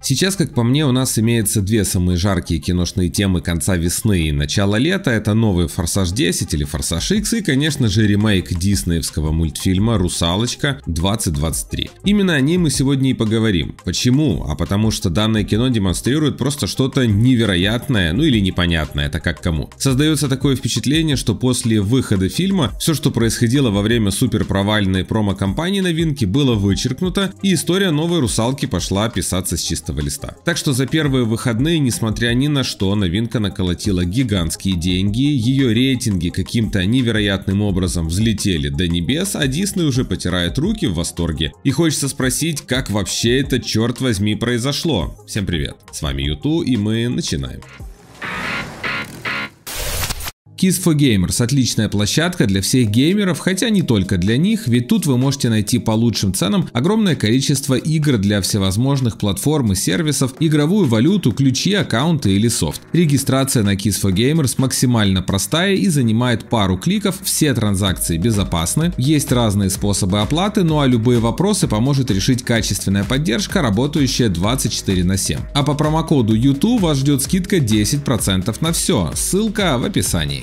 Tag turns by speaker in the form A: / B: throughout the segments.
A: Сейчас, как по мне, у нас имеются две самые жаркие киношные темы конца весны и начала лета. Это новый «Форсаж 10» или «Форсаж X» и, конечно же, ремейк диснеевского мультфильма «Русалочка 2023». Именно о ней мы сегодня и поговорим. Почему? А потому что данное кино демонстрирует просто что-то невероятное, ну или непонятное, это как кому. Создается такое впечатление, что после выхода фильма все, что происходило во время суперпровальной промо-компании новинки, было вычеркнуто, и история новой «Русалки» пошла писаться с чистой чистого листа. Так что за первые выходные, несмотря ни на что, новинка наколотила гигантские деньги, ее рейтинги каким-то невероятным образом взлетели до небес, а Дисней уже потирает руки в восторге. И хочется спросить, как вообще это, черт возьми, произошло? Всем привет, с вами Юту и мы начинаем. Kiss for Gamers – отличная площадка для всех геймеров, хотя не только для них, ведь тут вы можете найти по лучшим ценам огромное количество игр для всевозможных платформ и сервисов, игровую валюту, ключи, аккаунты или софт. Регистрация на Kiss for Gamers максимально простая и занимает пару кликов, все транзакции безопасны, есть разные способы оплаты, ну а любые вопросы поможет решить качественная поддержка, работающая 24 на 7. А по промокоду YouTube вас ждет скидка 10% на все, ссылка в описании.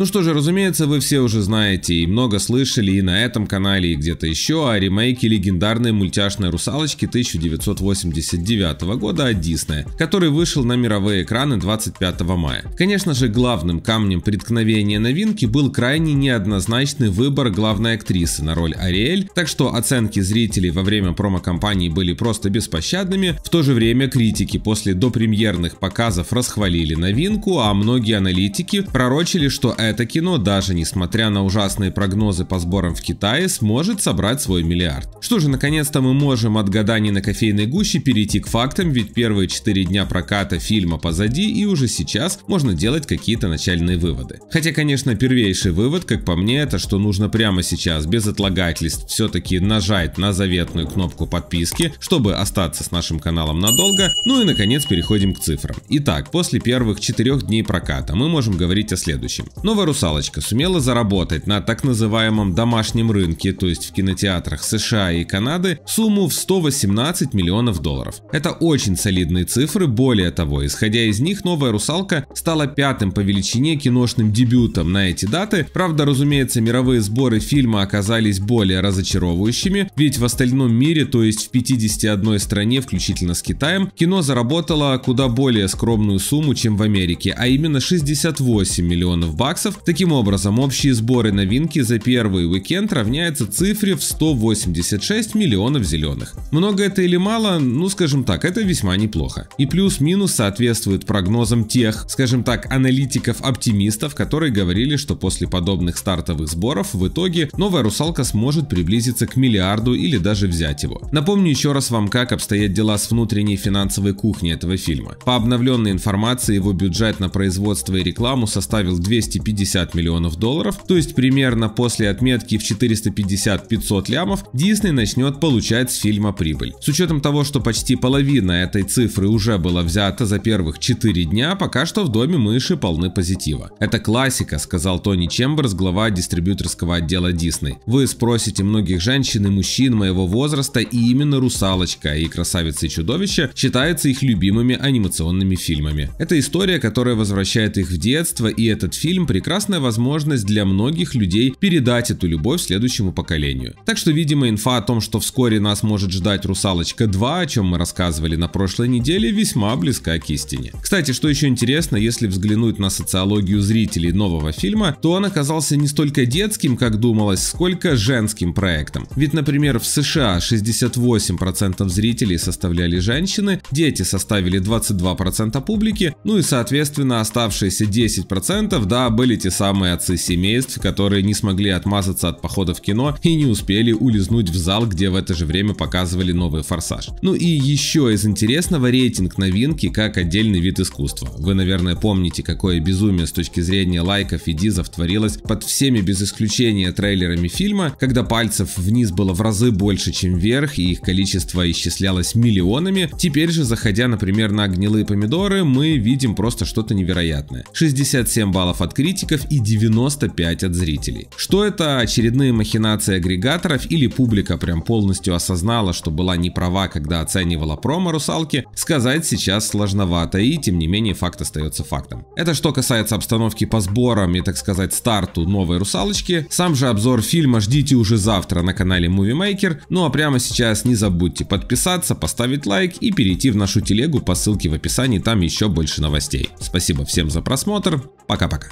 A: Ну что же, разумеется, вы все уже знаете и много слышали и на этом канале, и где-то еще о ремейке легендарной мультяшной «Русалочки» 1989 года от Disney, который вышел на мировые экраны 25 мая. Конечно же, главным камнем преткновения новинки был крайне неоднозначный выбор главной актрисы на роль Ариэль, так что оценки зрителей во время промо-компании были просто беспощадными, в то же время критики после допремьерных показов расхвалили новинку, а многие аналитики пророчили, что это это кино, даже несмотря на ужасные прогнозы по сборам в Китае, сможет собрать свой миллиард. Что же, наконец-то мы можем от гаданий на кофейной гуще перейти к фактам, ведь первые 4 дня проката фильма позади и уже сейчас можно делать какие-то начальные выводы. Хотя, конечно, первейший вывод, как по мне, это что нужно прямо сейчас, без отлагательств, все-таки нажать на заветную кнопку подписки, чтобы остаться с нашим каналом надолго. Ну и, наконец, переходим к цифрам. Итак, после первых 4 дней проката мы можем говорить о следующем. Новая Новая «Русалочка» сумела заработать на так называемом домашнем рынке, то есть в кинотеатрах США и Канады, сумму в 118 миллионов долларов. Это очень солидные цифры, более того, исходя из них, «Новая русалка» стала пятым по величине киношным дебютом на эти даты. Правда, разумеется, мировые сборы фильма оказались более разочаровывающими, ведь в остальном мире, то есть в 51 стране, включительно с Китаем, кино заработало куда более скромную сумму, чем в Америке, а именно 68 миллионов баксов баксов. Таким образом, общие сборы новинки за первый уикенд равняются цифре в 186 миллионов зеленых. Много это или мало? Ну, скажем так, это весьма неплохо. И плюс-минус соответствует прогнозам тех, скажем так, аналитиков-оптимистов, которые говорили, что после подобных стартовых сборов в итоге новая русалка сможет приблизиться к миллиарду или даже взять его. Напомню еще раз вам, как обстоят дела с внутренней финансовой кухней этого фильма. По обновленной информации его бюджет на производство и рекламу составил 250 450 миллионов долларов, то есть примерно после отметки в 450-500 лямов Дисней начнет получать с фильма прибыль. С учетом того, что почти половина этой цифры уже была взята за первых 4 дня, пока что в доме мыши полны позитива. Это классика, сказал Тони Чемберс, глава дистрибьюторского отдела Дисней. Вы спросите многих женщин и мужчин моего возраста, и именно «Русалочка» и «Красавица и чудовище» считаются их любимыми анимационными фильмами. Это история, которая возвращает их в детство, и этот фильм при прекрасная возможность для многих людей передать эту любовь следующему поколению. Так что, видимо, инфа о том, что вскоре нас может ждать «Русалочка 2», о чем мы рассказывали на прошлой неделе, весьма близка к истине. Кстати, что еще интересно, если взглянуть на социологию зрителей нового фильма, то он оказался не столько детским, как думалось, сколько женским проектом. Ведь, например, в США 68% зрителей составляли женщины, дети составили 22% публики, ну и, соответственно, оставшиеся 10% да, были были те самые отцы семейств, которые не смогли отмазаться от похода в кино и не успели улизнуть в зал, где в это же время показывали новый форсаж. Ну и еще из интересного рейтинг новинки как отдельный вид искусства. Вы, наверное, помните, какое безумие с точки зрения лайков и дизов творилось под всеми без исключения трейлерами фильма, когда пальцев вниз было в разы больше, чем вверх, и их количество исчислялось миллионами. Теперь же, заходя, например, на гнилые помидоры, мы видим просто что-то невероятное. 67 баллов от критики критиков и 95 от зрителей. Что это очередные махинации агрегаторов или публика прям полностью осознала, что была не права, когда оценивала промо «Русалки», сказать сейчас сложновато, и тем не менее факт остается фактом. Это что касается обстановки по сборам и, так сказать, старту новой «Русалочки». Сам же обзор фильма ждите уже завтра на канале Movie Maker. Ну а прямо сейчас не забудьте подписаться, поставить лайк и перейти в нашу телегу по ссылке в описании, там еще больше новостей. Спасибо всем за просмотр, пока-пока.